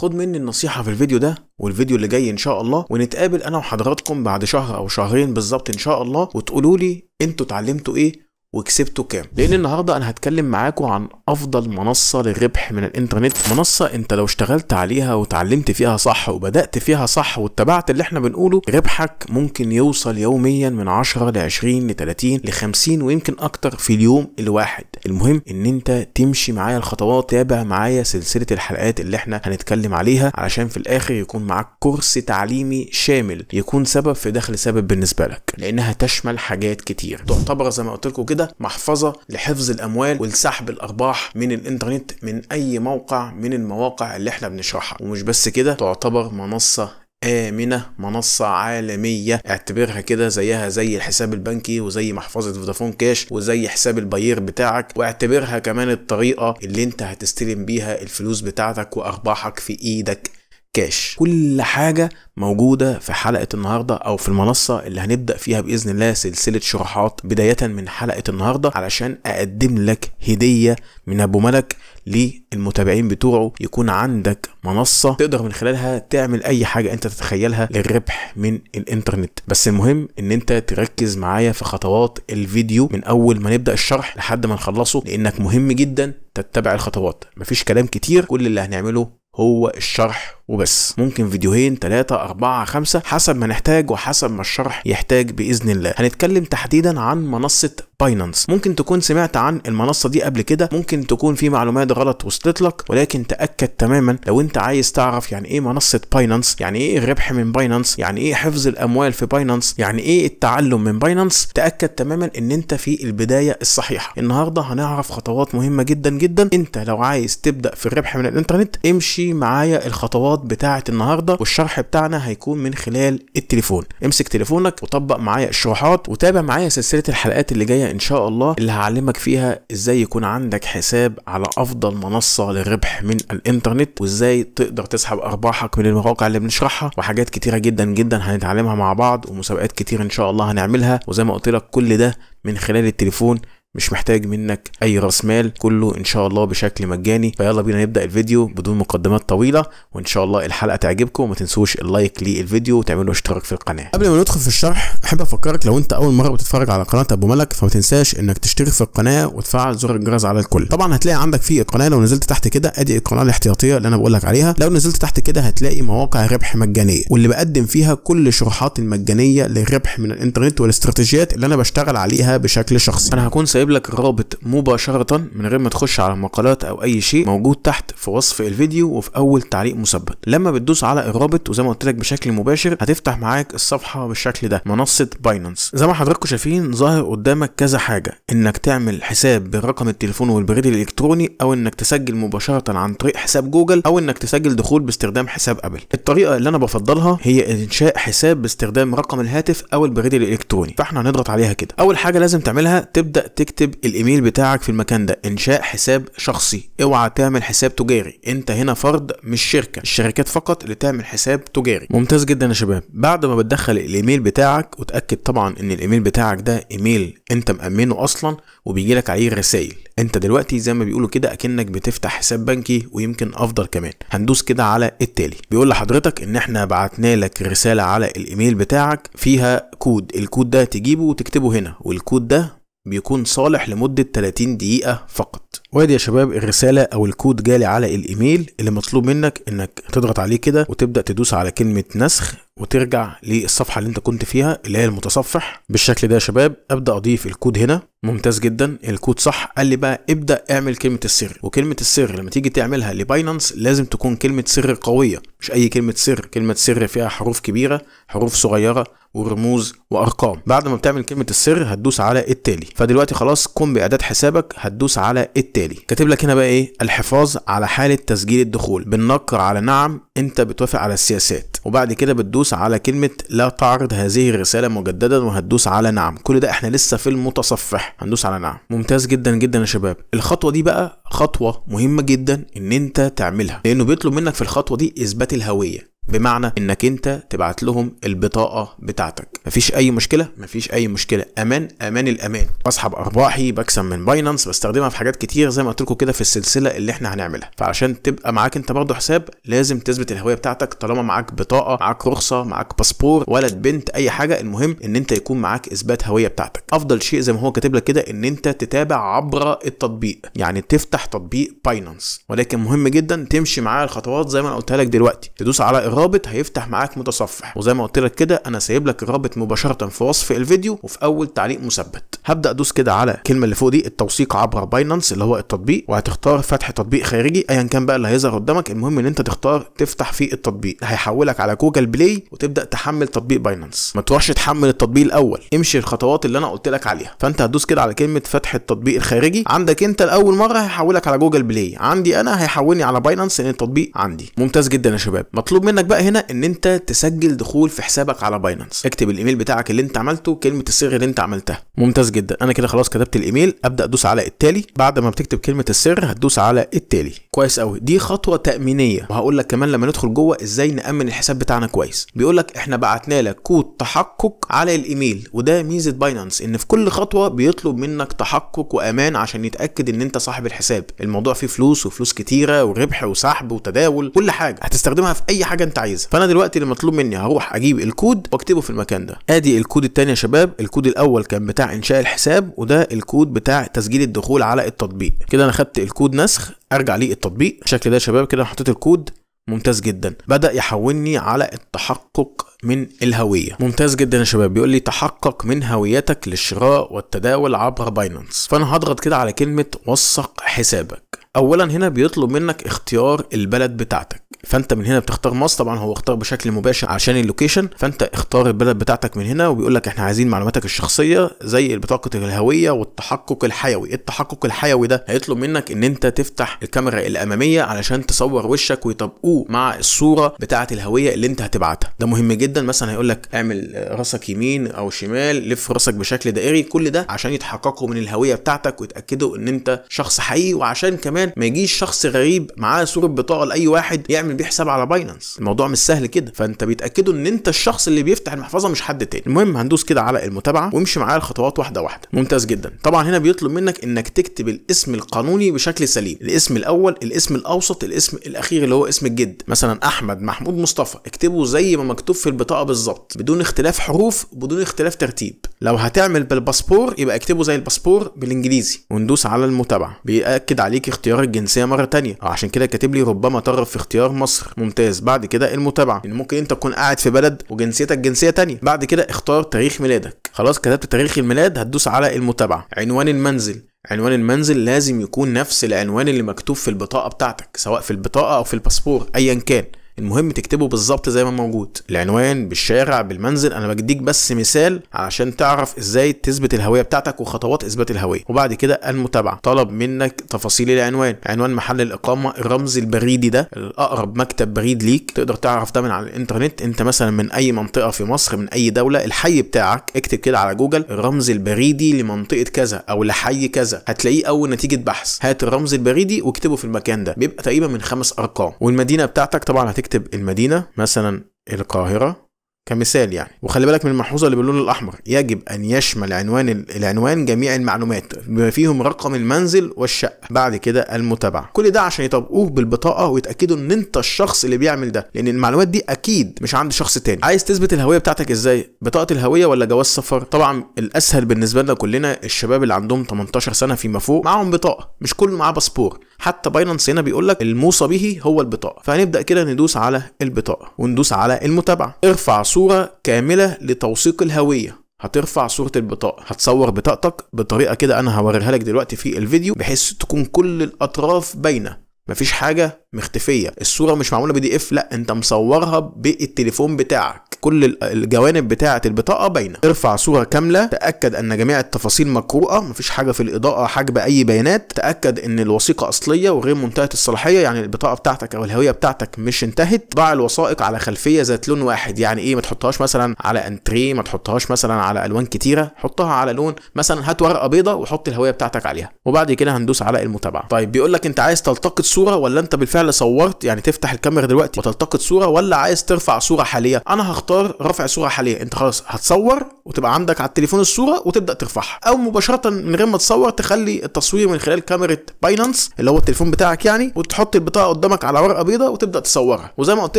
خد مني النصيحة في الفيديو ده والفيديو اللي جاي ان شاء الله ونتقابل انا وحضراتكم بعد شهر او شهرين بالظبط ان شاء الله وتقولوا لي انتوا اتعلمتوا ايه وكسبته كام لان النهارده انا هتكلم معاكم عن افضل منصه للربح من الانترنت منصه انت لو اشتغلت عليها وتعلمت فيها صح وبدات فيها صح واتبعت اللي احنا بنقوله ربحك ممكن يوصل يوميا من 10 ل 20 ل 30 ل 50 ويمكن اكتر في اليوم الواحد المهم ان انت تمشي معايا الخطوات تابع معايا سلسله الحلقات اللي احنا هنتكلم عليها علشان في الاخر يكون معاك كورس تعليمي شامل يكون سبب في دخل سبب بالنسبه لك لانها تشمل حاجات كتير تعتبر زي ما قلت لكم كده كده محفظه لحفظ الاموال ولسحب الارباح من الانترنت من اي موقع من المواقع اللي احنا بنشرحها ومش بس كده تعتبر منصه آمنة منصة عالمية اعتبرها كده زيها زي الحساب البنكي وزي محفظة فودافون كاش وزي حساب البيير بتاعك واعتبرها كمان الطريقة اللي انت هتستلم بيها الفلوس بتاعتك وأرباحك في إيدك كاش كل حاجة موجودة في حلقة النهاردة أو في المنصة اللي هنبدأ فيها بإذن الله سلسلة شروحات بداية من حلقة النهاردة علشان أقدم لك هدية من أبو ملك للمتابعين بتوعه يكون عندك منصة تقدر من خلالها تعمل أي حاجة أنت تتخيلها للربح من الإنترنت بس المهم إن أنت تركز معايا في خطوات الفيديو من أول ما نبدأ الشرح لحد ما نخلصه لأنك مهم جدا تتبع الخطوات مفيش كلام كتير كل اللي هنعمله هو الشرح وبس ممكن فيديوهين ثلاثة أربعة خمسة حسب ما نحتاج وحسب ما الشرح يحتاج باذن الله هنتكلم تحديدا عن منصه باينانس ممكن تكون سمعت عن المنصه دي قبل كده ممكن تكون في معلومات غلط وصلت لك ولكن تاكد تماما لو انت عايز تعرف يعني ايه منصه باينانس يعني ايه الربح من باينانس يعني ايه حفظ الاموال في باينانس يعني ايه التعلم من باينانس تاكد تماما ان انت في البدايه الصحيحه النهارده هنعرف خطوات مهمه جدا جدا انت لو عايز تبدا في الربح من الانترنت امشي معايا الخطوات الخطوات بتاعه النهارده والشرح بتاعنا هيكون من خلال التليفون امسك تليفونك وطبق معايا الشروحات وتابع معايا سلسله الحلقات اللي جايه ان شاء الله اللي هعلمك فيها ازاي يكون عندك حساب على افضل منصه للربح من الانترنت وازاي تقدر تسحب ارباحك من المواقع اللي بنشرحها وحاجات كتيره جدا جدا هنتعلمها مع بعض ومسابقات كتير ان شاء الله هنعملها وزي ما قلت لك كل ده من خلال التليفون مش محتاج منك اي راس مال كله ان شاء الله بشكل مجاني فيلا بينا نبدا الفيديو بدون مقدمات طويله وان شاء الله الحلقه تعجبكم وما تنسوش اللايك للفيديو وتعملوا اشتراك في القناه قبل ما ندخل في الشرح احب افكرك لو انت اول مره بتتفرج على قناه ابو ملك فما تنساش انك تشترك في القناه وتفعل زر الجرس على الكل طبعا هتلاقي عندك في القناه لو نزلت تحت كده ادي القناه الاحتياطيه اللي انا بقول لك عليها لو نزلت تحت كده هتلاقي مواقع ربح مجانيه واللي بقدم فيها كل شروحات المجانيه للربح من الانترنت والاستراتيجيات اللي انا بشتغل عليها بشكل شخصي انا هكون سايب لك الرابط مباشرة من غير ما تخش على مقالات او اي شيء موجود تحت في وصف الفيديو وفي اول تعليق مثبت لما بتدوس على الرابط وزي ما قلت لك بشكل مباشر هتفتح معاك الصفحة بالشكل ده منصة باينانس زي ما حضراتكم شايفين ظاهر قدامك كذا حاجة انك تعمل حساب بالرقم التليفون والبريد الالكتروني او انك تسجل مباشرة عن طريق حساب جوجل او انك تسجل دخول باستخدام حساب ابل الطريقة اللي انا بفضلها هي انشاء حساب باستخدام رقم الهاتف او البريد الالكتروني فاحنا هنضغط عليها كده اول حاجة لازم تعملها تبدأ تكتب اكتب الايميل بتاعك في المكان ده انشاء حساب شخصي اوعى تعمل حساب تجاري انت هنا فرد مش شركه الشركات فقط اللي تعمل حساب تجاري ممتاز جدا يا شباب بعد ما بتدخل الايميل بتاعك وتاكد طبعا ان الايميل بتاعك ده ايميل انت مامنه اصلا وبيجي لك عليه رسائل انت دلوقتي زي ما بيقولوا كده اكنك بتفتح حساب بنكي ويمكن افضل كمان هندوس كده على التالي بيقول لحضرتك ان احنا بعتنا لك رساله على الايميل بتاعك فيها كود الكود ده تجيبه وتكتبه هنا والكود ده بيكون صالح لمدة 30 دقيقة فقط وادي يا شباب الرسالة او الكود جالي على الايميل اللي مطلوب منك انك تضغط عليه كده وتبدأ تدوس على كلمة نسخ وترجع للصفحة اللي انت كنت فيها اللي هي المتصفح بالشكل ده يا شباب ابدأ اضيف الكود هنا ممتاز جدا الكود صح قال لي بقى ابدأ اعمل كلمة السر وكلمة السر لما تيجي تعملها لباينانس لازم تكون كلمة سر قوية مش اي كلمة سر كلمة سر فيها حروف كبيرة حروف صغيرة ورموز وارقام بعد ما بتعمل كلمه السر هتدوس على التالي فدلوقتي خلاص قم باعداد حسابك هتدوس على التالي كاتب لك هنا بقى ايه الحفاظ على حاله تسجيل الدخول بالنقر على نعم انت بتوافق على السياسات وبعد كده بتدوس على كلمه لا تعرض هذه الرساله مجددا وهتدوس على نعم كل ده احنا لسه في المتصفح هندوس على نعم ممتاز جدا جدا يا شباب الخطوه دي بقى خطوه مهمه جدا ان انت تعملها لانه بيطلب منك في الخطوه دي اثبات الهويه بمعنى انك انت تبعت لهم البطاقه بتاعتك مفيش اي مشكله مفيش اي مشكله امان امان الامان بسحب ارباحي بكسب من باينانس بستخدمها في حاجات كتير زي ما قلت لكم كده في السلسله اللي احنا هنعملها فعشان تبقى معاك انت برضه حساب لازم تثبت الهويه بتاعتك طالما معاك بطاقه معاك رخصه معاك باسبور ولد بنت اي حاجه المهم ان انت يكون معاك اثبات هويه بتاعتك افضل شيء زي ما هو كاتب لك كده ان انت تتابع عبر التطبيق يعني تفتح تطبيق باينانس ولكن مهم جدا تمشي معايا الخطوات زي ما انا قلتها لك دلوقتي تدوس على الرابط هيفتح معاك متصفح وزي ما قلت لك كده انا سايب لك الرابط مباشره في وصف الفيديو وفي اول تعليق مثبت هبدا ادوس كده على الكلمه اللي فوق دي التوثيق عبر باينانس اللي هو التطبيق وهتختار فتح تطبيق خارجي ايا كان بقى اللي هيظهر قدامك المهم ان انت تختار تفتح فيه التطبيق هيحولك على جوجل بلاي وتبدا تحمل تطبيق باينانس ما تروحش تحمل التطبيق الاول امشي الخطوات اللي انا قلت لك عليها فانت هتدوس كده على كلمه فتح التطبيق الخارجي عندك انت لاول مره هيحولك على جوجل بلاي عندي انا هيحولني على باينانس لان التطبيق عندي ممتاز جدا يا شباب مطلوب منك منك بقى هنا ان انت تسجل دخول في حسابك على باينانس اكتب الايميل بتاعك اللي انت عملته كلمه السر اللي انت عملتها ممتاز جدا انا كده خلاص كتبت الايميل ابدا ادوس على التالي بعد ما بتكتب كلمه السر هتدوس على التالي كويس قوي دي خطوه تامينيه وهقول لك كمان لما ندخل جوه ازاي نامن الحساب بتاعنا كويس بيقول لك احنا بعتنا لك كود تحقق على الايميل وده ميزه باينانس ان في كل خطوه بيطلب منك تحقق وامان عشان يتاكد ان انت صاحب الحساب الموضوع فيه فلوس وفلوس كتيره وربح وسحب وتداول كل حاجه هتستخدمها في اي حاجه انت عايزها فانا دلوقتي اللي مطلوب مني هروح اجيب الكود واكتبه في المكان ده ادي الكود الثاني يا شباب الكود الاول كان بتاع انشاء الحساب وده الكود بتاع تسجيل الدخول على التطبيق كده انا خدت الكود نسخ ارجع التطبيق بالشكل ده يا شباب كده حطيت الكود ممتاز جدا بدا يحولني على التحقق من الهويه ممتاز جدا يا شباب بيقول لي تحقق من هويتك للشراء والتداول عبر باينانس فانا هضغط كده على كلمه وثق حسابك اولا هنا بيطلب منك اختيار البلد بتاعتك فانت من هنا بتختار مصر طبعا هو اختار بشكل مباشر عشان اللوكيشن فانت اختار البلد بتاعتك من هنا وبيقول لك احنا عايزين معلوماتك الشخصيه زي بطاقه الهويه والتحقق الحيوي إيه التحقق الحيوي ده هيطلب منك ان انت تفتح الكاميرا الاماميه علشان تصور وشك ويطبقوه مع الصوره بتاعه الهويه اللي انت هتبعتها ده مهم جدا مثلا هيقول لك اعمل راسك يمين او شمال لف راسك بشكل دائري كل ده عشان يتحققوا من الهويه بتاعتك ويتاكدوا ان انت شخص حقيقي وعشان كمان ما يجيش شخص غريب معاه صوره بطاقه لاي واحد يعمل بيعمل بيه حساب على باينانس الموضوع مش سهل كده فانت بيتاكدوا ان انت الشخص اللي بيفتح المحفظه مش حد تاني المهم هندوس كده على المتابعه وامشي معايا الخطوات واحده واحده ممتاز جدا طبعا هنا بيطلب منك انك تكتب الاسم القانوني بشكل سليم الاسم الاول الاسم الاوسط الاسم الاخير اللي هو اسم الجد مثلا احمد محمود مصطفى اكتبه زي ما مكتوب في البطاقه بالظبط بدون اختلاف حروف بدون اختلاف ترتيب لو هتعمل بالباسبور يبقى اكتبه زي الباسبور بالانجليزي وندوس على المتابعه بياكد عليك اختيار الجنسيه مره تانية عشان كده كاتب لي ربما طرف في اختيار مصر ممتاز بعد كده المتابعه ان ممكن انت تكون قاعد في بلد وجنسيتك جنسيه تانية بعد كده اختار تاريخ ميلادك خلاص كتبت تاريخ الميلاد هتدوس على المتابعه عنوان المنزل عنوان المنزل لازم يكون نفس العنوان اللي مكتوب في البطاقه بتاعتك سواء في البطاقه او في الباسبور ايا كان المهم تكتبه بالظبط زي ما موجود العنوان بالشارع بالمنزل انا بديك بس مثال علشان تعرف ازاي تثبت الهويه بتاعتك وخطوات اثبات الهويه وبعد كده المتابعه طلب منك تفاصيل العنوان عنوان محل الاقامه الرمز البريدي ده الاقرب مكتب بريد ليك تقدر تعرف ده من على الانترنت انت مثلا من اي منطقه في مصر من اي دوله الحي بتاعك اكتب كده على جوجل الرمز البريدي لمنطقه كذا او لحي كذا هتلاقيه اول نتيجه بحث هات الرمز البريدي واكتبه في المكان ده بيبقى تقريبا من خمس ارقام والمدينه بتاعتك طبعا هتكتب اكتب المدينه مثلا القاهره كمثال يعني وخلي بالك من الملحوظه اللي باللون الاحمر يجب ان يشمل عنوان العنوان جميع المعلومات بما فيهم رقم المنزل والشقه بعد كده المتابعه كل ده عشان يطبقوه بالبطاقه ويتاكدوا ان انت الشخص اللي بيعمل ده لان المعلومات دي اكيد مش عند شخص تاني عايز تثبت الهويه بتاعتك ازاي بطاقه الهويه ولا جواز سفر طبعا الاسهل بالنسبه لنا كلنا الشباب اللي عندهم 18 سنه فيما فوق معاهم بطاقه مش كل معاه باسبور حتى باينانس هنا بيقول لك الموصى به هو البطاقه فهنبدا كده ندوس على البطاقه وندوس على المتابعه ارفع صوره كامله لتوثيق الهويه هترفع صورة البطاقة هتصور بطاقتك بطريقة كده أنا هوريها لك دلوقتي في الفيديو بحيث تكون كل الأطراف باينة مفيش حاجة مختفيه الصوره مش معموله بي دي اف لا انت مصورها بالتليفون بتاعك كل الجوانب بتاعه البطاقه باينه ارفع صوره كامله تاكد ان جميع التفاصيل مقروءه مفيش حاجه في الاضاءه حاجبه اي بيانات تاكد ان الوثيقه اصليه وغير منتهيه الصلاحيه يعني البطاقه بتاعتك او الهويه بتاعتك مش انتهت ضع الوثائق على خلفيه ذات لون واحد يعني ايه ما تحطهاش مثلا على انتريه ما تحطهاش مثلا على الوان كتيره حطها على لون مثلا هات ورقه بيضه وحط الهويه بتاعتك عليها وبعد كده هندوس على المتابعه طيب بيقول لك انت عايز تلتقط صوره ولا انت بالفعل البتاع صورت يعني تفتح الكاميرا دلوقتي وتلتقط صوره ولا عايز ترفع صوره حاليه انا هختار رفع صوره حاليه انت خلاص هتصور وتبقى عندك على التليفون الصوره وتبدا ترفعها او مباشره من غير ما تصور تخلي التصوير من خلال كاميرا باينانس اللي هو التليفون بتاعك يعني وتحط البطاقه قدامك على ورقه بيضاء وتبدا تصورها وزي ما قلت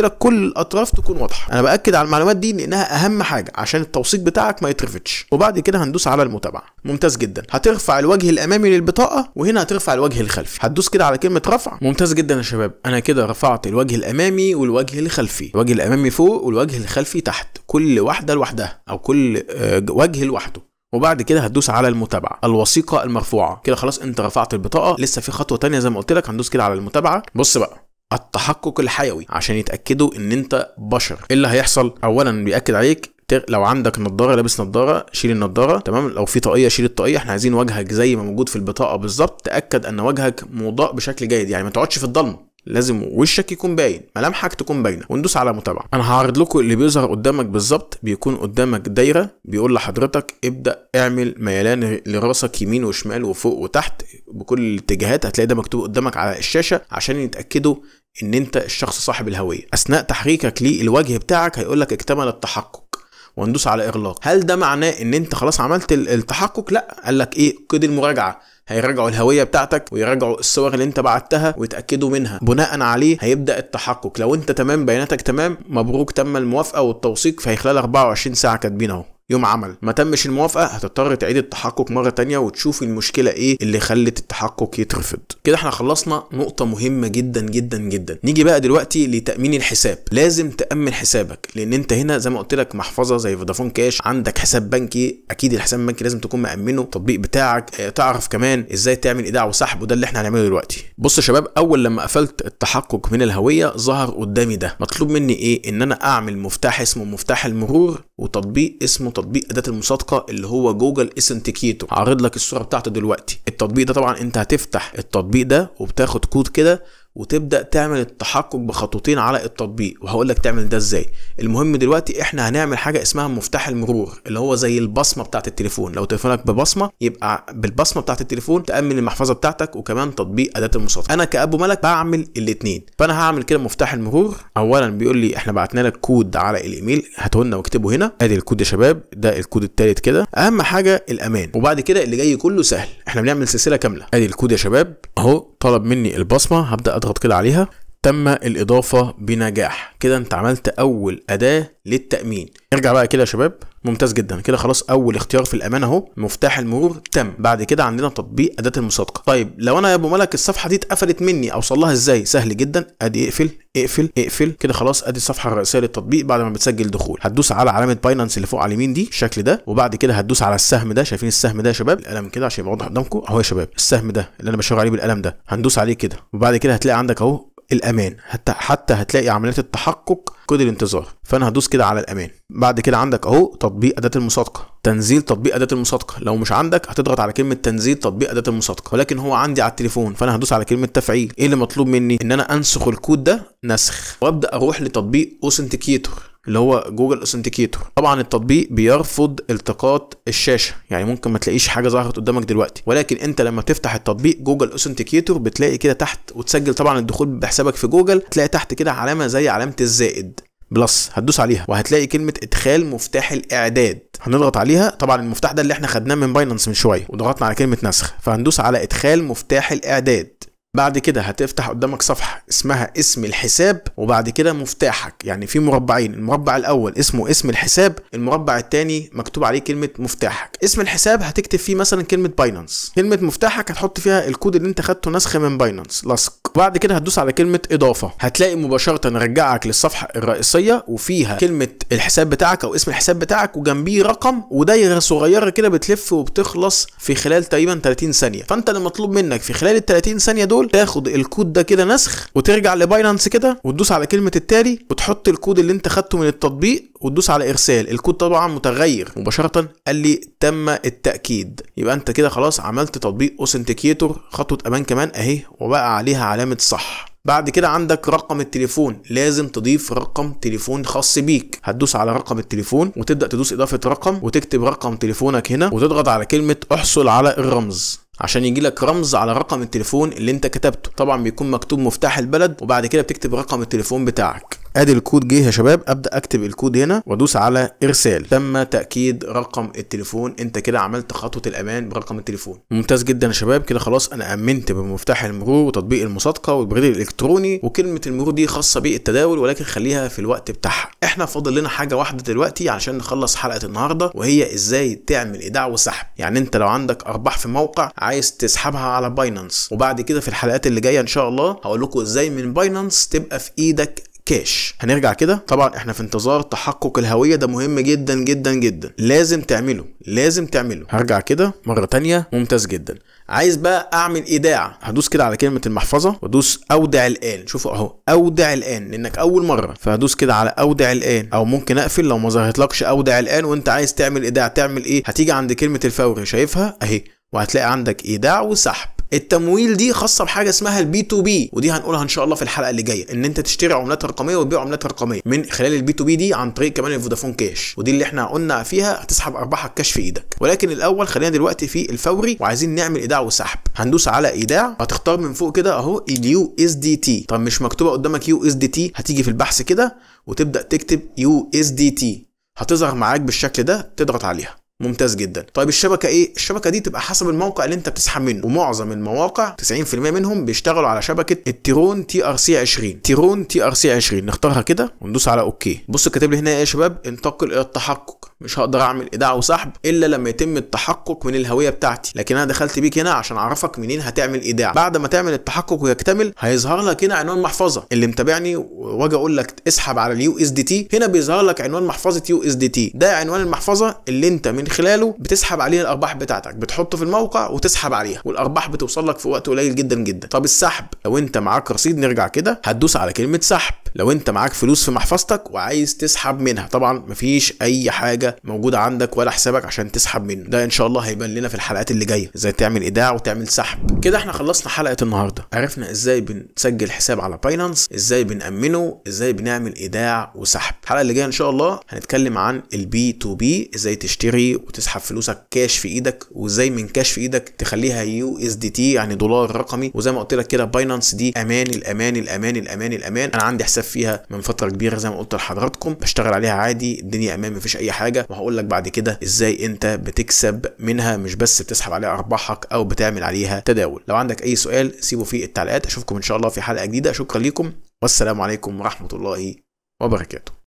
لك كل الاطراف تكون واضحه انا باكد على المعلومات دي لانها اهم حاجه عشان التوثيق بتاعك ما يترفدش وبعد كده هندوس على المتابعه ممتاز جدا هترفع الوجه الامامي للبطاقه وهنا هترفع الوجه الخلفي هتدوس كده على كلمه رفع ممتاز جدا يا شباب انا كده رفعت الوجه الامامي والوجه الخلفي الوجه الامامي فوق والوجه الخلفي تحت كل واحده لوحدها او كل آه، وجه لوحده وبعد كده هتدوس على المتابعه الوثيقه المرفوعه كده خلاص انت رفعت البطاقه لسه في خطوه تانية زي ما قلت لك هندوس كده على المتابعه بص بقى التحقق الحيوي عشان يتاكدوا ان انت بشر ايه اللي هيحصل اولا بياكد عليك لو عندك نظاره لابس نظاره شيل النظاره تمام لو في طاقيه شيل الطاقيه احنا عايزين وجهك زي ما موجود في البطاقه بالظبط تاكد ان وجهك مضاء بشكل جيد يعني ما تقعدش في الضلمه لازم وشك يكون باين ملامحك تكون باينه وندوس على متابعه انا هعرض لكم اللي بيظهر قدامك بالظبط بيكون قدامك دايره بيقول لحضرتك ابدا اعمل ميلان لراسك يمين وشمال وفوق وتحت بكل الاتجاهات هتلاقي ده مكتوب قدامك على الشاشه عشان يتاكدوا ان انت الشخص صاحب الهويه اثناء تحريكك للوجه بتاعك هيقول لك اكتمل التحقق وندوس على اغلاق هل ده معناه ان انت خلاص عملت التحقق لا قال لك ايه قيد المراجعه هيراجعوا الهويه بتاعتك ويراجعوا الصور اللي انت بعتها ويتاكدوا منها بناء عليه هيبدا التحقق لو انت تمام بياناتك تمام مبروك تم الموافقه والتوثيق في خلال 24 ساعه كاتبين اهو يوم عمل ما تمش الموافقه هتضطر تعيد التحقق مره تانية وتشوف المشكله ايه اللي خلت التحقق يترفض كده احنا خلصنا نقطه مهمه جدا جدا جدا نيجي بقى دلوقتي لتامين الحساب لازم تامن حسابك لان انت هنا زي ما قلت لك محفظه زي فودافون كاش عندك حساب بنكي اكيد الحساب البنكي لازم تكون مامنه التطبيق بتاعك آه، تعرف كمان ازاي تعمل ايداع وسحب وده اللي احنا هنعمله دلوقتي بص يا شباب اول لما قفلت التحقق من الهويه ظهر قدامي ده مطلوب مني ايه ان انا اعمل مفتاح اسمه مفتاح المرور وتطبيق اسمه تطبيق اداه المصادقه اللي هو جوجل اسنتيكيتو عارض لك الصوره بتاعته دلوقتي التطبيق ده طبعا انت هتفتح التطبيق ده وبتاخد كود كده وتبدا تعمل التحقق بخطوتين على التطبيق وهقول لك تعمل ده ازاي المهم دلوقتي احنا هنعمل حاجه اسمها مفتاح المرور اللي هو زي البصمه بتاعه التليفون لو تليفونك ببصمه يبقى بالبصمه بتاعه التليفون تامن المحفظه بتاعتك وكمان تطبيق اداه المصادقه انا كابو ملك بعمل الاثنين فانا هعمل كده مفتاح المرور اولا بيقول لي احنا بعتنا لك كود على الايميل هاته لنا واكتبه هنا ادي الكود يا شباب ده الكود الثالث كده اهم حاجه الامان وبعد كده اللي جاي كله سهل احنا بنعمل سلسله كامله ادي الكود يا شباب اهو طلب مني البصمه هبدا اضغط كده عليها تم الإضافة بنجاح كده أنت عملت أول أداة للتأمين ارجع بقى كده يا شباب ممتاز جدا كده خلاص اول اختيار في الأمانة اهو مفتاح المرور تم بعد كده عندنا تطبيق اداه المصادقه طيب لو انا يا ابو ملك الصفحه دي اتقفلت مني اوصل لها ازاي سهل جدا ادي اقفل اقفل اقفل كده خلاص ادي الصفحه الرئيسيه للتطبيق بعد ما بتسجل دخول هتدوس على علامه باينانس اللي فوق على اليمين دي بالشكل ده وبعد كده هتدوس على السهم ده شايفين السهم ده يا شباب القلم كده عشان يبقى واضح قدامكم اهو يا شباب السهم ده اللي انا بشاور عليه بالقلم ده هندوس عليه كده وبعد كده هتلاقي عندك اهو الامان حتى حتى هتلاقي عمليه التحقق كود الانتظار فانا هدوس كده على الامان بعد كده عندك اهو تطبيق اداه المصادقه تنزيل تطبيق اداه المصادقه لو مش عندك هتضغط على كلمه تنزيل تطبيق اداه المصادقه ولكن هو عندي على التليفون فانا هدوس على كلمه تفعيل ايه اللي مطلوب مني ان انا انسخ الكود ده نسخ وابدا اروح لتطبيق اوثنتيكيتور اللي هو جوجل اوثنتيكيتور طبعا التطبيق بيرفض التقاط الشاشه يعني ممكن ما تلاقيش حاجه ظهرت قدامك دلوقتي ولكن انت لما تفتح التطبيق جوجل اوثنتيكيتور بتلاقي كده تحت وتسجل طبعا الدخول بحسابك في جوجل تلاقي تحت كده علامه زي علامه الزائد بلس هتدوس عليها وهتلاقي كلمه ادخال مفتاح الاعداد هنضغط عليها طبعا المفتاح ده اللي احنا خدناه من باينانس من شويه وضغطنا على كلمه نسخ فهندوس على ادخال مفتاح الاعداد بعد كده هتفتح قدامك صفحه اسمها اسم الحساب وبعد كده مفتاحك يعني في مربعين المربع الاول اسمه اسم الحساب المربع الثاني مكتوب عليه كلمه مفتاحك اسم الحساب هتكتب فيه مثلا كلمه باينانس كلمه مفتاحك هتحط فيها الكود اللي انت خدته نسخة من باينانس لصق وبعد كده هتدوس على كلمه اضافه هتلاقي مباشره رجعك للصفحه الرئيسيه وفيها كلمه الحساب بتاعك او اسم الحساب بتاعك وجنبيه رقم ودايره صغيره كده بتلف وبتخلص في خلال تقريبا 30 ثانيه فانت اللي مطلوب منك في خلال ال 30 ثانيه دول دول تاخد الكود ده كده نسخ وترجع لباينانس كده وتدوس على كلمه التالي وتحط الكود اللي انت خدته من التطبيق وتدوس على ارسال الكود طبعا متغير مباشره قال لي تم التاكيد يبقى انت كده خلاص عملت تطبيق اوثنتيكيتور خطوه امان كمان اهي وبقى عليها علامه صح بعد كده عندك رقم التليفون لازم تضيف رقم تليفون خاص بيك هتدوس على رقم التليفون وتبدا تدوس اضافه رقم وتكتب رقم تليفونك هنا وتضغط على كلمه احصل على الرمز عشان يجي لك رمز على رقم التليفون اللي انت كتبته طبعا بيكون مكتوب مفتاح البلد وبعد كده بتكتب رقم التليفون بتاعك ادي الكود جه يا شباب ابدا اكتب الكود هنا وادوس على ارسال تم تاكيد رقم التليفون انت كده عملت خطوه الامان برقم التليفون ممتاز جدا يا شباب كده خلاص انا امنت بمفتاح المرور وتطبيق المصادقه والبريد الالكتروني وكلمه المرور دي خاصه بالتداول ولكن خليها في الوقت بتاعها احنا فاضل لنا حاجه واحده دلوقتي علشان نخلص حلقه النهارده وهي ازاي تعمل ايداع وسحب يعني انت لو عندك ارباح في موقع عايز تسحبها على باينانس وبعد كده في الحلقات اللي جايه ان شاء الله هقول لكم ازاي من باينانس تبقى في ايدك كاش هنرجع كده طبعا احنا في انتظار تحقق الهويه ده مهم جدا جدا جدا لازم تعمله لازم تعمله هرجع كده مره تانية ممتاز جدا عايز بقى اعمل ايداع هدوس كده على كلمه المحفظه وادوس اودع الان شوفوا اهو اودع الان لانك اول مره فهدوس كده على اودع الان او ممكن اقفل لو ما ظهرتلكش اودع الان وانت عايز تعمل ايداع تعمل ايه هتيجي عند كلمه الفوري شايفها اهي وهتلاقي عندك ايداع وسحب التمويل دي خاصه بحاجه اسمها البي تو بي ودي هنقولها ان شاء الله في الحلقه اللي جايه ان انت تشتري عملات رقميه وتبيع عملات رقميه من خلال البي تو بي دي عن طريق كمان الفودافون كاش ودي اللي احنا قلنا فيها هتسحب ارباحك كاش في ايدك ولكن الاول خلينا دلوقتي في الفوري وعايزين نعمل ايداع وسحب هندوس على ايداع هتختار من فوق كده اهو اليو اس دي تي طب مش مكتوبه قدامك يو اس دي تي هتيجي في البحث كده وتبدا تكتب يو اس دي تي هتظهر معاك بالشكل ده تضغط عليها ممتاز جدا طيب الشبكه ايه الشبكه دي تبقى حسب الموقع اللي انت بتسحب منه ومعظم المواقع 90% منهم بيشتغلوا على شبكه التيرون تي ار سي 20 تيرون تي ار سي 20 نختارها كده وندوس على اوكي بص كاتب لي هنا يا شباب انتقل الى التحقق مش هقدر اعمل ايداع وسحب الا لما يتم التحقق من الهويه بتاعتي لكن انا دخلت بيك هنا عشان اعرفك منين هتعمل ايداع بعد ما تعمل التحقق ويكتمل هيظهر لك هنا عنوان محفظه اللي متابعني واجي اقول لك اسحب على اليو اس دي تي هنا بيظهر لك عنوان محفظه يو اس دي تي ده عنوان المحفظه اللي انت من خلاله بتسحب عليه الارباح بتاعتك بتحطه في الموقع وتسحب عليها والارباح بتوصل لك في وقت قليل جدا جدا طب السحب لو انت معاك رصيد نرجع كده هتدوس على كلمه سحب لو انت معاك فلوس في محفظتك وعايز تسحب منها طبعا مفيش اي حاجه موجوده عندك ولا حسابك عشان تسحب منه ده ان شاء الله هيبان لنا في الحلقات اللي جايه ازاي تعمل ايداع وتعمل سحب كده احنا خلصنا حلقه النهارده عرفنا ازاي بنسجل حساب على باينانس ازاي بنامنه ازاي بنعمل ايداع وسحب الحلقه اللي جايه ان شاء الله هنتكلم عن البي تو بي ازاي تشتري وتسحب فلوسك كاش في ايدك وازاي من كاش في ايدك تخليها يو اس دي تي يعني دولار رقمي وزي ما قلت لك كده باينانس دي امان الامان الامان الامان الامان انا عندي حساب فيها من فتره كبيره زي ما قلت لحضراتكم بشتغل عليها عادي الدنيا امان مفيش اي حاجه وهقول لك بعد كده ازاي انت بتكسب منها مش بس بتسحب عليها ارباحك او بتعمل عليها تداول لو عندك اي سؤال سيبه في التعليقات اشوفكم ان شاء الله في حلقه جديده شكرا ليكم والسلام عليكم ورحمه الله وبركاته